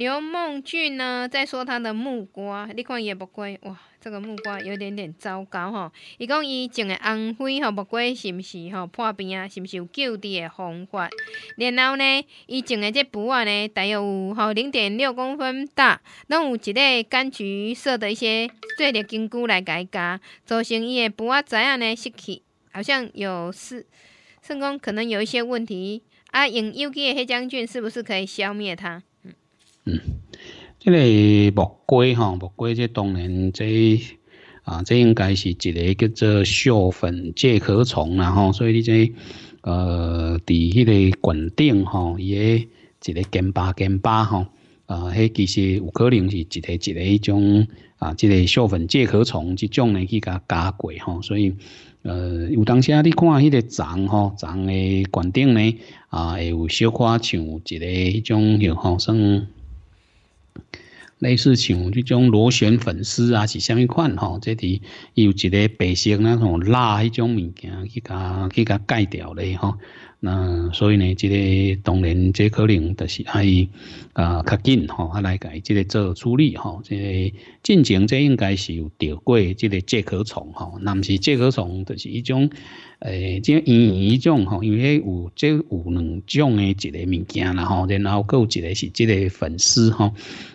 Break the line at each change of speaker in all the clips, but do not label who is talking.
刘梦俊呢，在说他的木瓜，你看伊的木瓜，哇，这个木瓜有点点糟糕吼。伊讲伊种的安徽吼木瓜是毋是吼破病啊？是毋是有救治的方法？然后呢，伊种的这腐啊呢，大约有吼零点六公分大，拢有一个柑橘色的一些坠着金菇来解加，造成伊的腐啊怎样呢失去？好像有是，甚讲可能有一些问题。啊，用有机的黑将军是不是可以消灭它？嗯，即个木瓜吼，木瓜即当然即啊，即应该是一个叫做锈粉介壳虫啦吼。所以你即呃，伫迄个棍顶吼，伊个一个根巴根巴吼，啊，迄其实有可能是一个一个一种啊，即个锈粉介壳虫即种呢去甲加过吼。所以呃，有当时啊，你看迄个粽吼，粽诶，棍顶呢啊，会有小可像一个迄种，吼算。类似像这种螺旋粉丝啊，是虾米款吼？这里有一个白色那种蜡那种物件去甲去甲盖掉咧吼。那所以呢，即个当然，即可能就是爱啊较近吼，啊来改即个做处理吼，即个进前这应该是有钓过即个借壳虫吼，那不是借壳虫，就是一种诶即鱼一种吼，因为有即有两种的一个物件啦吼，然后个有一个是即个粉丝吼，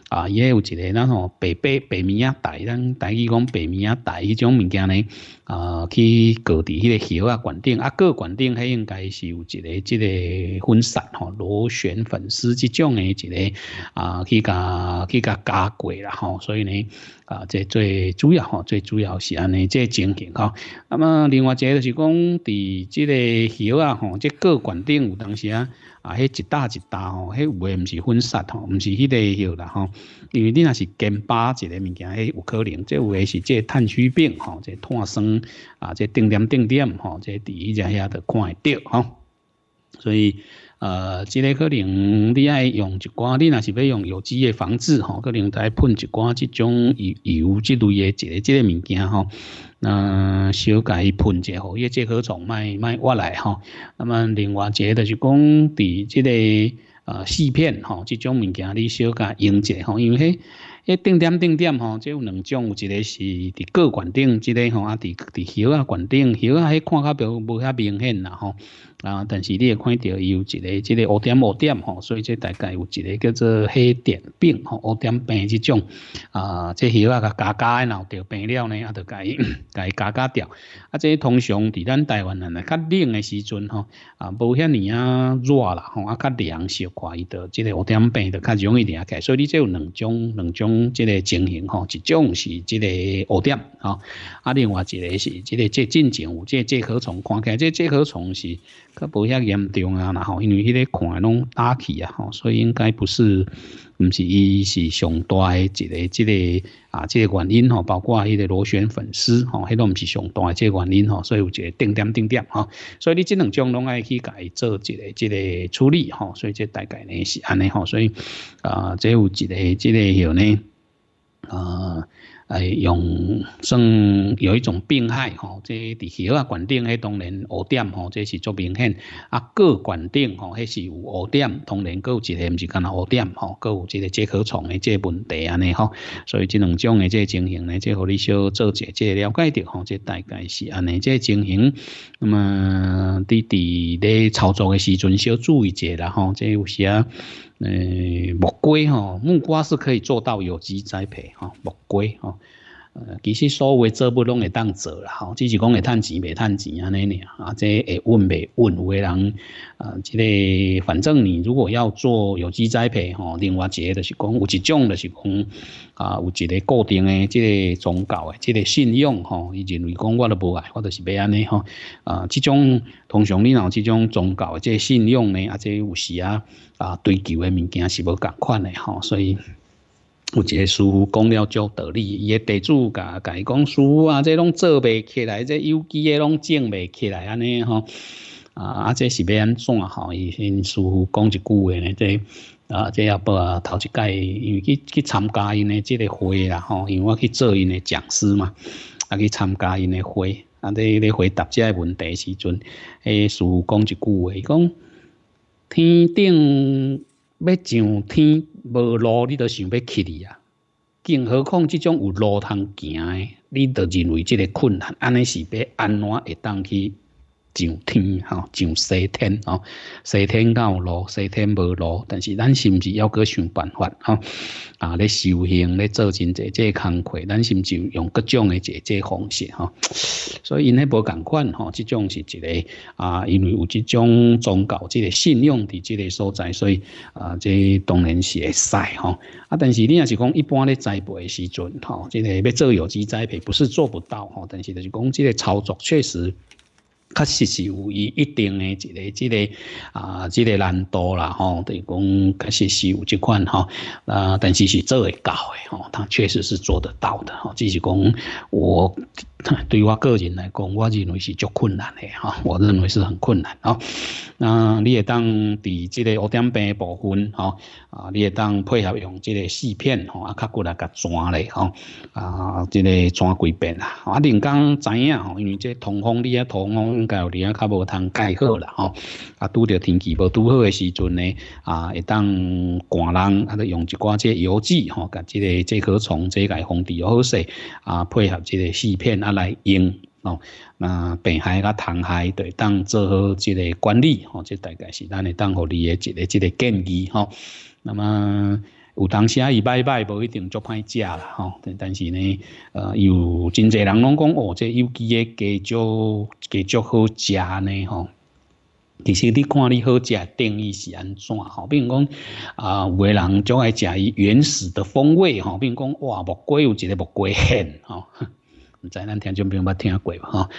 啊也有一个那种白白白米啊带，咱大语讲白米啊带，一种物件咧啊去搞伫迄个鱼啊罐顶，啊个管顶迄应该是有。一个即个粉刷吼，螺旋粉丝这种的，一个啊，去加去加加过啦吼。所以呢，啊，这最主要吼，最主要是安尼这情形吼。那么另外一个就是讲，伫即个叶啊吼，即个管顶有当时啊啊，迄一大一大吼，迄有诶毋是粉刷吼，毋是迄个喉啦吼。因为你若是根巴一个物件，迄有可能，即有诶是即碳疽病吼，即碳酸啊，即定点定点吼，即伫伊只遐着看会着吼。所以，呃，即个可能你爱用一寡，你若是要用有机的防治，吼，可能爱喷一寡即种油、油之类的一个即个物件，吼，嗯，小改喷一下，吼，一介害虫卖卖挖来，吼。那么，另外一个就讲，伫即个呃，细片，吼，即种物件你小改用一下，吼，因为。迄定点定点吼，即有两种，有一个是伫个管顶，这个吼啊伫伫箬啊管顶，箬啊迄看较表无遐明显啦吼。啊，但是你会看到伊有一个，即个五点五点吼，所以即大概有一个叫做黑点病吼，五点病即种啊，即箬啊甲加加的闹着病了呢，啊，着改改加加掉。啊，即通常伫咱台湾人啊较冷的时阵吼，啊无遐尔啊热啦吼，啊较凉小伊的，即个五点病着较容易点解，所以你即有两种，两种。即个情形吼，一种是即个乌点吼，啊，另外一个是即个即正有即这壳虫看起来，即这壳虫是较不遐严重啊，然后因为迄个款拢大起啊，吼，所以应该不是，唔是伊是上大的一个即个啊，即个原因吼，包括迄个螺旋粉丝吼，迄种唔是上大的这个原因吼，所以有一个定点定点吼，所以你这两种拢爱去改做即个即个处理吼，所以即大概呢是安尼吼，所以啊，即有一个即个有呢。呃，系用算有一种病害吼，即系地壳啊、管顶迄当然恶点吼，这是足明显。啊，各管顶吼，迄是有恶点，当然有一个毋是干呐恶点吼，个有一个结壳虫的这问题安尼吼。所以这两种的这情形呢，即互和你小做者，下这了解着吼，这大概是安尼这情形。那么在伫在操作的时阵，小注意一下啦吼，即有些。呃，木瓜哈，木瓜是可以做到有机栽培哈，木瓜哈。其实所有做不拢会当做啦吼，只是讲会趁钱未趁钱安尼尔啊，即会问未问有个人啊，即个反正你如果要做有机栽培吼，另外一个就是讲有一种就是讲啊，有一个固定诶即个宗教诶，即个信仰，吼，伊认为讲我都无爱，我者是袂安尼吼啊，即种通常你若即种宗教即个信仰呢，啊即有时啊啊追求诶物件是无共款诶吼，所以。有一个师傅讲了足道理，伊个地主甲甲伊讲师傅啊，即拢做袂起来，即有机个拢种袂起来安尼吼。啊，啊，这是要安怎吼？伊先师傅讲一句话呢，即啊，即也无头一届，因为去去参加因的即个会啦吼，因为我去做因的讲师嘛，啊去参加因的会，啊在在回答个问题时阵，诶，师傅讲一句话，伊讲天顶。要上天无路，你都想要去哩啊！更何况这种有路通行的，你都认为这个困难，安尼是要安怎会当去？上天哈，上西天哈，西天有路，西天无路，但是咱是不是要搁想办法哈？啊，咧修行咧做真济这功课，咱是不是用各种的这这方式哈？所以因那无同款哈，这种是一个啊，因为有这种宗教这个信仰的这个所在，所以啊，这当然是会使哈。啊，但是你要是讲一般咧栽培时阵哈，今个要做有机栽培不是做不到哈，但是就是讲这个操作确实。确实是有伊一定的一个、一个啊、一个难度啦，吼，等于讲确实是有这款吼，啊，但是是做会到诶，吼，他确实是做得到的，吼，就是讲我。对我个人来讲，我认为是足困难的哈，我认为是很困难哦。那你也当伫即个五点病部分吼，啊，你也当配合用即个四片吼，啊，较过来甲抓咧吼，啊，即个抓几遍啦。啊，临讲知影吼，因为即通风，你啊通风应该有你啊较无通盖好啦吼，啊，拄着天气无拄好的时阵呢，啊，会当寒人，啊，咧用一寡即油剂吼，甲即个即棵虫即个封底好势，啊，配合即个四片啊。来用哦，那病害甲虫害都会当做好一个管理哦，这大概是咱咧当互理的一个、一个建议哈。那么有当时啊，伊买买无一定足歹食啦吼，但是呢，呃，有真侪人拢讲哦，这有机嘅鸡足鸡足好食呢吼。其实你看，你好食定义是安怎？吼？比如讲啊，有个人足爱食伊原始的风味吼，比如讲哇，木瓜有一个木瓜馅吼。在咱听众朋友捌听过无吼？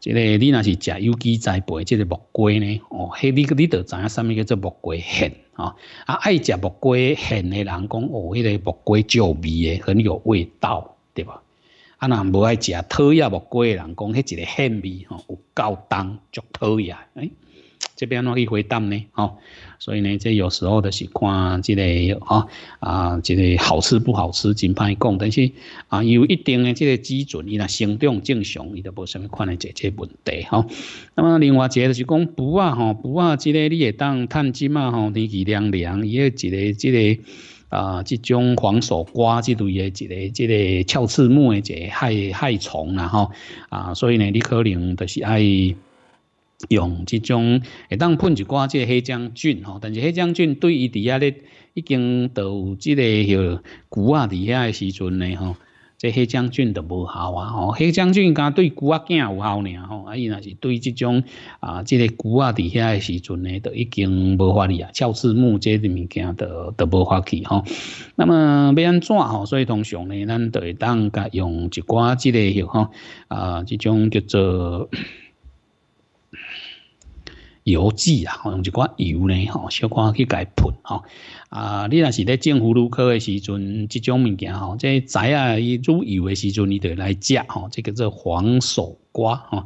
即个你若是食有机栽培即个木瓜呢？哦，迄你你着知影虾米叫做木瓜馅哦？啊，爱食木瓜馅诶人讲哦，迄个木瓜椒味诶很有味道，对吧？啊，若无爱食讨厌木瓜诶人讲迄一个馅味吼有够重，就讨厌诶。这边我可回答呢？哦，所以呢，这有时候的是看这个哦啊，这个好吃不好吃真歹讲，但是啊有一定的这个基准，伊若生长正常，伊都无什么困难这这问题哈。那么另外，一个是讲补啊，吼补啊，之类，你也当探针嘛吼，天气凉凉，伊个一个，这个啊，这种黄手瓜即类诶一个，即个翘刺木的个害害虫啦吼，啊，所以呢，你可能就是爱。用这种会当喷一寡即黑将军吼。但是黑将军对伊底下咧，已经到即个许骨啊底下诶时阵咧吼，即黑将军就无效啊吼。黑将军敢对骨啊囝有效㖏吼，啊伊那是对这种啊即个骨啊底下诶时阵咧，都已经无法力啊，敲字木即个物件都都无法去吼。那么要安怎吼？所以通常咧，咱都会当甲用一寡即个许吼啊，即种叫做。油剂啦，用一寡油呢，吼，小罐去甲伊喷，吼。啊，你若是咧政府入科诶时阵，即种物件吼，即仔啊伊入油诶时阵，伊得来食吼，即叫做黄守瓜吼，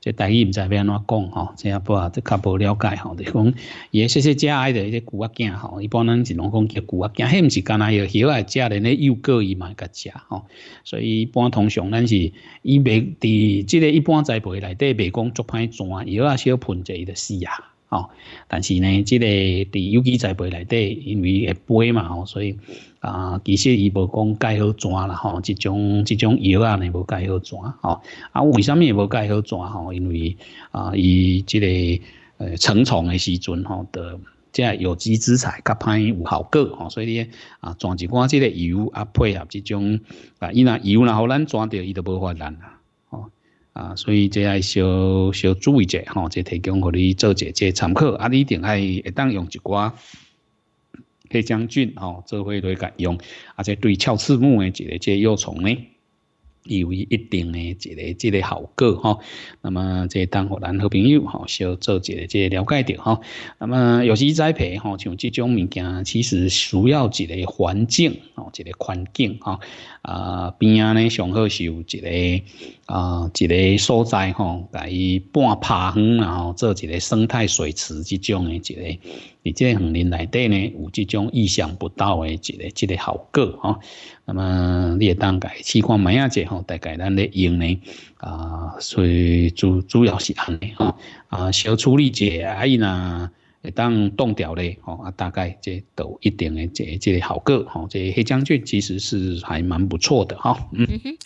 即大伊毋知要安怎讲吼，即下不啊，即较无了解吼，就讲也细细食爱着一些牛仔件吼，一般咱是拢讲叫牛仔件，迄毋是干那要小啊食的咧，又过伊嘛甲食吼，所以一般通常咱是伊袂伫即个一般栽培内底袂讲作歹转，以后啊小喷者伊就死啊。但是呢，这个伫有机栽培内底，因为会飞嘛，所以啊，其实伊无讲盖好纸啦吼即种即种药仔呢无盖好纸啊，吼啊，为虾米无盖好纸啊，吼因为啊，伊即个呃成虫的时阵吼，即则有机资产较歹有效果吼，所以汝啊啊，纸一般即个油啊配合即种啊，伊若油然后咱纸着伊着无法啦啊，所以这爱小小注意者吼，这提供互你做者即参考，啊，你一定爱会当用一寡黑将军吼，做许多甲用，啊，且对鞘翅目诶一个即幼虫呢。有一定的一个、即个效果哈。那么，即当互咱好朋友哈，少做一个、个了解着哈。那么，有时栽培哈，像这种物件，其实需要一个环境哦，一个环境哈。啊，边啊呢上好是有一个啊一个所在哈，来伊半趴远然后做一个生态水池这种的一个。你这五年内底呢，有这种意想不到的一个、一个好果哦。那么你也当该，试看买啊者吼，大概咱咧用呢啊，所以主主要是安尼吼啊，小处理一下，啊伊呐会当冻掉咧吼，啊大概这都一定的这、这个好果吼，这黑将军其实是还蛮不错的哈。嗯哼。